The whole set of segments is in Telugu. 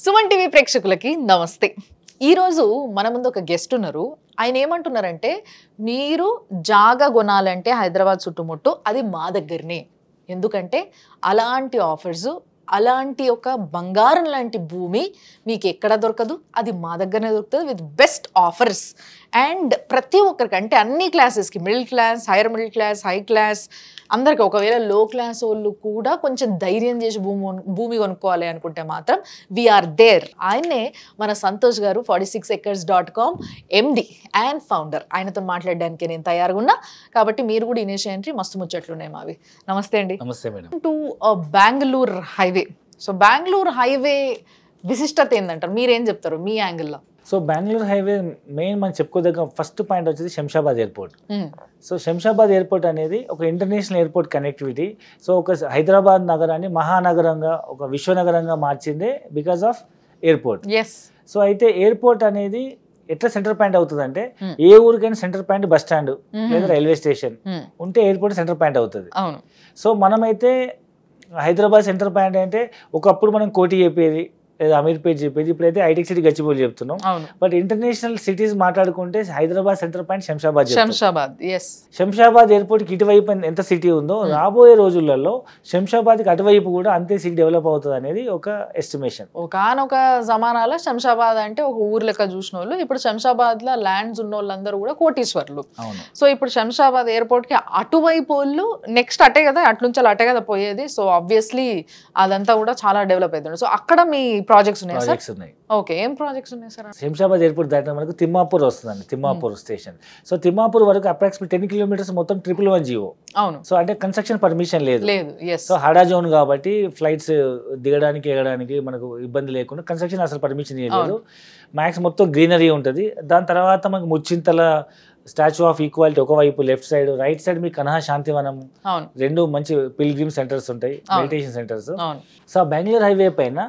సుమన్ టీవీ ప్రేక్షకులకి నమస్తే ఈరోజు మన ముందు ఒక గెస్ట్ ఉన్నారు ఆయన ఏమంటున్నారంటే మీరు జాగా కొనాలంటే హైదరాబాద్ చుట్టుముట్టు అది మా దగ్గరనే ఎందుకంటే అలాంటి ఆఫర్స్ అలాంటి ఒక బంగారం లాంటి భూమి మీకు ఎక్కడ దొరకదు అది మా దగ్గరనే దొరుకుతుంది విత్ బెస్ట్ ఆఫర్స్ అండ్ ప్రతి ఒక్కరికి అంటే అన్ని క్లాసెస్కి middle class higher middle class high class అందరికీ ఒకవేళ లో క్లాస్ వాళ్ళు కూడా కొంచెం ధైర్యం చేసి భూమి భూమి కొనుక్కోవాలి అనుకుంటే మాత్రం వీఆర్ దేర్ ఆయన్నే మన Santosh garu forty six acres dot com MD and founder ఆయనతో మాట్లాడడానికి నేను తయారుగా ఉన్నా కాబట్టి మీరు కూడా ఇనేషియా ఎంట్రీ మస్తు ముచ్చట్లున్నాయి మావి నమస్తే అండి నమస్తే madam to Bengaluru highway so Bengaluru highway విశిష్టత ఏంటంటారు మీరేం చెప్తారు మీ యాంగిల్లో సో బెంగళూరు హైవే మెయిన్ మనం చెప్పుకోదగ్గ ఫస్ట్ పాయింట్ వచ్చేది Shamshabad airport so Shamshabad airport అనేది ఒక ఇంటర్నేషనల్ ఎయిర్పోర్ట్ కనెక్టివిటీ సో ఒక హైదరాబాద్ నగరాన్ని మహానగరంగా ఒక విశ్వనగరంగా మార్చిందే బికాస్ ఆఫ్ ఎయిర్పోర్ట్ సో అయితే ఎయిర్పోర్ట్ అనేది ఎట్లా సెంటర్ పాయింట్ అవుతుంది అంటే ఏ ఊరికైనా సెంటర్ పాయింట్ బస్ స్టాండ్ లేదా రైల్వే స్టేషన్ ఉంటే ఎయిర్పోర్ట్ సెంటర్ పాయింట్ అవుతుంది సో మనమైతే హైదరాబాద్ సెంటర్ పాయింట్ అంటే ఒకప్పుడు మనం కోటి చెప్పేది లేదా అమీర్పేట్ చెప్పేది అయితే హైటెక్ సిటీ గచ్చిబౌలి చెప్తున్నాం బట్ ఇంటర్నేషనల్ సిటీస్ మాట్లాడుకుంటే Hyderabad centre point Shamshabad Shamshabad Shamshabad airport కి ఇటువైపు ఎంత సిటీ ఉందో hmm. రాబోయే రోజులలో శంషాబాద్ కి అటువైపు కూడా అంతే సిటీ డెవలప్ అవుతుంది అనేది ఒక ఎస్టిమేషన్ ఒకనొక జమానాలో శంషాబాద్ అంటే ఒక ఊరు లెక్క చూసిన వాళ్ళు ఇప్పుడు శంషాబాద్ లో ల్యాండ్స్ ఉన్న వాళ్ళందరూ కూడా కోటీశ్వర్లు సో ఇప్పుడు శంషాబాద్ ఎయిర్పోర్ట్ కి అటువైపు వాళ్ళు నెక్స్ట్ అటే కదా అటు నుంచి అటే కదా పోయేది సో ఆబ్వియస్లీ అదంతా కూడా చాలా డెవలప్ అవుతుంది సో అక్కడ మీ ప్రాజెక్ట్స్ ఉన్నాయి ప్రాజెక్ట్స్ ఉన్నాయి ఓకే ఏం ప్రాజెక్ట్స్ ఉన్నాయి సార్ శంషాబాద్ ఎయిర్పోర్ట్ దాటిన మనకు తిమ్మాపూర్ వస్తుందండి తిమ్మాపూర్ స్టేషన్ సో తిమ్మాపూర్ వరకు అప్రాక్సిమేట్ టెన్ కిలోమీటర్స్ మొత్తం ట్రిపుల్ వన్ జీవో అవును సో అంటే కన్స్ట్రక్షన్ పర్మిషన్ లేదు లేదు సో హడా జోన్ కాబట్టి ఫ్లైట్స్ దిగడానికి ఎగడానికి మనకు ఇబ్బంది లేకుండా కన్స్ట్రక్షన్ అసలు పర్మిషన్ లేదు మ్యాక్స్ మొత్తం గ్రీనరీ ఉంటుంది దాని తర్వాత మనకు ముచ్చింతల స్టాచ్యూ ఆఫ్ ఈక్వాలిటీ ఒకవైపు లెఫ్ట్ సైడ్ రైట్ సైడ్ మీకు కనహా శాంతివనం రెండు మంచి పిల్గ్రిమ్ సెంటర్స్ ఉంటాయి meditation centres so Bengaluru highway పైన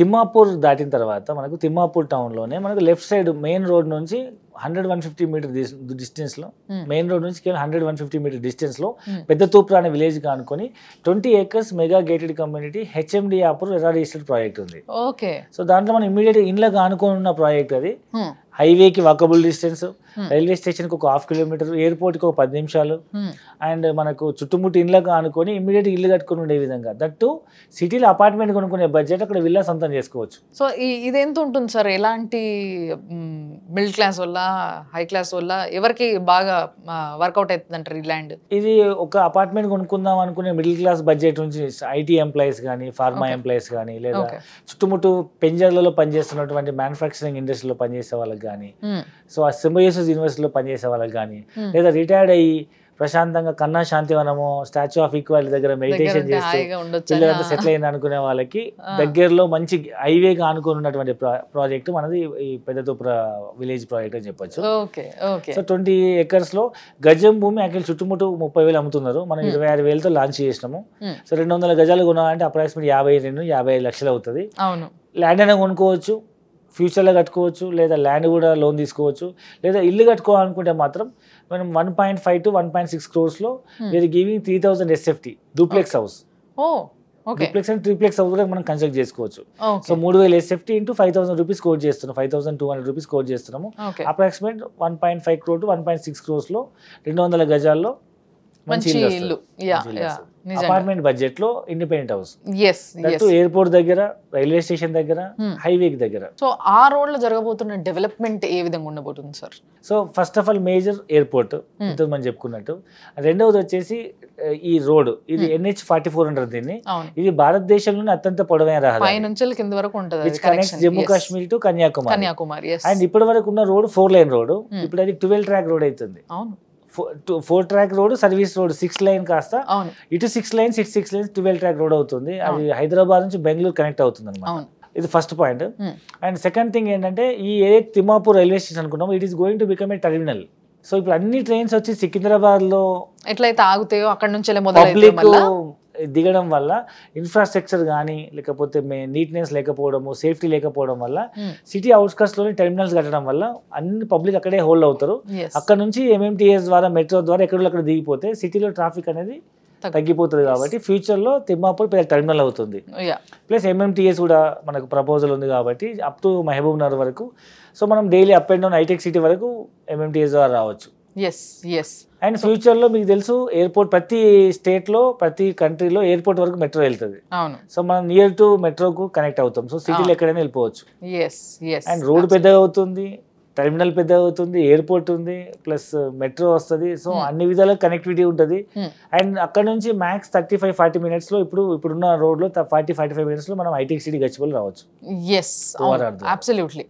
తిమ్మాపూర్ దాటిన తర్వాత మనకు తిమ్మాపూర్ టౌన్ లోనే మనకు లెఫ్ట్ సైడ్ మెయిన్ రోడ్ నుంచి hundred one fifty metre distance లో మెయిన్ రోడ్ నుంచి కేవలం hundred one fifty metre distance లో పెద్ద తూప్రా అనే విలేజ్ కానుకొని twenty acres mega gated community HMD approved registered project ఉంది ఓకే సో దాంట్లో మనం ఇమీడియట్ ఇండ్లకు ఆనుకోనున్న ప్రాజెక్ట్ అది హైవేకి వాకబుల్ డిస్టెన్స్ hmm. రైల్వే స్టేషన్కి ఒక హాఫ్ కిలోమీటర్ ఎయిర్పోర్ట్కి ఒక పది నిమిషాలు hmm. అండ్ మనకు చుట్టుముట్టు ఇండ్లకు ఆనుకొని ఇమ్మీడియట్ ఇల్లు కట్టుకుని ఉండే విధంగా దట్టు సిటీలో అపార్ట్మెంట్ కొనుక్కునే బడ్జెట్ అక్కడ విల్లా సొంతం చేసుకోవచ్చు సో ఇది ఎంత ఉంటుంది సార్ ఎలాంటి మిడిల్ క్లాస్ వల్ల హై క్లాస్ వల్ల ఎవరికి బాగా వర్కౌట్ అవుతుంది అంటారు ఈ ల్యాండ్ ఇది ఒక అపార్ట్మెంట్ కొనుక్కుందాం అనుకునే మిడిల్ క్లాస్ బడ్జెట్ నుంచి ఐటీ ఎంప్లాయీస్ కానీ ఫార్మా ఎంప్లాయీస్ కానీ లేదా చుట్టుముట్టు పెంజర్లలో పనిచేస్తున్నటువంటి మ్యానుఫ్యాక్చరింగ్ ఇండస్ట్రీలో పనిచేసే వాళ్ళకి కానీ సో ఆ సింబయోసిస్ యూనివర్సిటీలో పనిచేసే వాళ్ళకి కానీ లేదా రిటైర్డ్ అయ్యి ప్రశాంతంగా కన్నా శాంతివనము స్టాచ్యూ ఆఫ్ ఈక్వాలిటీ దగ్గర మెడిటేషన్ చేస్తే పిల్లలంతా సెటిల్ అయింది అనుకునే వాళ్ళకి దగ్గరలో మంచి హైవేగా అనుకుని ఉన్నటువంటి ప్రాజెక్ట్ మనది ఈ తూపుర విలేజ్ ప్రాజెక్ట్ అని చెప్పొచ్చు సో ట్వంటీ ఎకర్స్ లో గజం భూమి అక్కడ చుట్టుముట్టు ముప్పై వేలు అమ్ముతున్నారు మనం ఇరవై ఆరు వేలతో లాంచ్ చేసినాము సో రెండు వందల గజాలు కొనాలంటే అప్రాక్సిమేట్ యాభై రెండు యాభై లక్షలు అవుతుంది ల్యాండ్ అయినా కొనుక్కోవచ్చు ఫ్యూచర్లో కట్టుకోవచ్చు లేదా ల్యాండ్ కూడా లోన్ తీసుకోవచ్చు లేదా ఇల్లు కట్టుకోవాలనుకుంటే మాత్రం మనం one point five to one point six క్రోర్స్లో we're giving three thousand SFT duplex house duplex and triplex house కూడా మనం కన్స్ట్రక్ట్ చేసుకోవచ్చు సో మూడు వేల SFT into five thousand rupees quote చేస్తున్నాం five thousand two hundred rupees quote చేస్తున్నాము approximate one point five crore to one point six క్రోర్స్లో రెండు వందల గజాల్లో మంచి ఇల్లు అపార్ట్మెంట్ బడ్జెట్ లో ఇండిపెండెంట్ హౌస్ ఎయిర్పోర్ట్ దగ్గర రైల్వే స్టేషన్ దగ్గర hmm. హైవే దగ్గర సో ఆ రోడ్ లో జరగబోతున్న డెవలప్మెంట్ ఏ విధంగా ఉండబోతుంది sir so first of all major airport ఇంతకు మనం చెప్పుకున్నట్టు రెండవది వచ్చేసి ఈ రోడ్ ఇది hmm. NH forty four hundred దీన్ని ఇది భారతదేశంలోనే అత్యంత పొడవైన రహదారి నుంచి కింద వరకు జమ్మూ కాశ్మీర్ టు కన్యాకుమారి కన్యాకుమారి అండ్ ఇప్పటి వరకు ఉన్న రోడ్ ఫోర్ లైన్ రోడ్ ఇప్పుడు అది ట్వెల్వ్ ట్రాక్ రోడ్ అవుతుంది అవును four track road service road six lane కాస్త ఇటు సిక్స్ లైన్స్ ఇటు six lanes twelve track road అవుతుంది అది హైదరాబాద్ నుంచి బెంగళూరు కనెక్ట్ అవుతుంది అనమాట ఇది first point and second thing ఏంటంటే ఈ ఏ తిమ్మాపూర్ రైల్వే స్టేషన్ అనుకున్నామో it is going to become a terminal so ఇప్పుడు అన్ని ట్రైన్స్ వచ్చి సికింద్రాబాద్ లో ఎట్లయితే ఆగుతాయో అక్కడ నుంచి దిగడం వల్ల ఇన్ఫ్రాస్ట్రక్చర్ కానీ లేకపోతే నీట్నెస్ లేకపోవడము సేఫ్టీ లేకపోవడం వల్ల సిటీ లోని టెర్మినల్స్ కట్టడం వల్ల అన్ని పబ్లిక్ అక్కడే హోల్డ్ అవుతారు అక్కడ నుంచి ఎంఎంటీఎస్ ద్వారా మెట్రో ద్వారా ఎక్కడో అక్కడ దిగిపోతే సిటీలో ట్రాఫిక్ అనేది తగ్గిపోతుంది కాబట్టి ఫ్యూచర్ లో తిమ్మాపూర్ పెద్ద టెర్మినల్ అవుతుంది ప్లస్ ఎంఎంటీఎస్ కూడా మనకు ప్రపోజల్ ఉంది కాబట్టి అప్ టు మహబూబ్ నగర్ వరకు సో మనం డైలీ అప్ అండ్ డౌన్ హైటెక్ సిటీ వరకు ఎంఎంటీఎస్ ద్వారా రావచ్చు ఎస్ ఎస్ అండ్ ఫ్యూచర్లో మీకు తెలుసు ఎయిర్పోర్ట్ ప్రతి స్టేట్లో ప్రతి కంట్రీలో ఎయిర్పోర్ట్ వరకు మెట్రో వెళ్తుంది సో మనం నియర్ టు మెట్రోకు కనెక్ట్ అవుతాం సో సిటీలో ఎక్కడైనా వెళ్ళిపోవచ్చు అండ్ రోడ్ పెద్దగా అవుతుంది టెర్మినల్ పెద్ద అవుతుంది ఎయిర్పోర్ట్ ఉంది ప్లస్ మెట్రో వస్తుంది సో hmm. అన్ని విధాల కనెక్టివిటీ ఉంటుంది hmm. అండ్ అక్కడ నుంచి max thirty five forty minutes లో ఇప్పుడు ఇప్పుడున్న రోడ్ లో ఫార్టీ ఫార్టీ ఫైవ్ మినిట్స్ లో మనం ఐటీ సిటీ గచ్చిపోలు రావచ్చు ఎస్ అబ్సల్యూట్లీ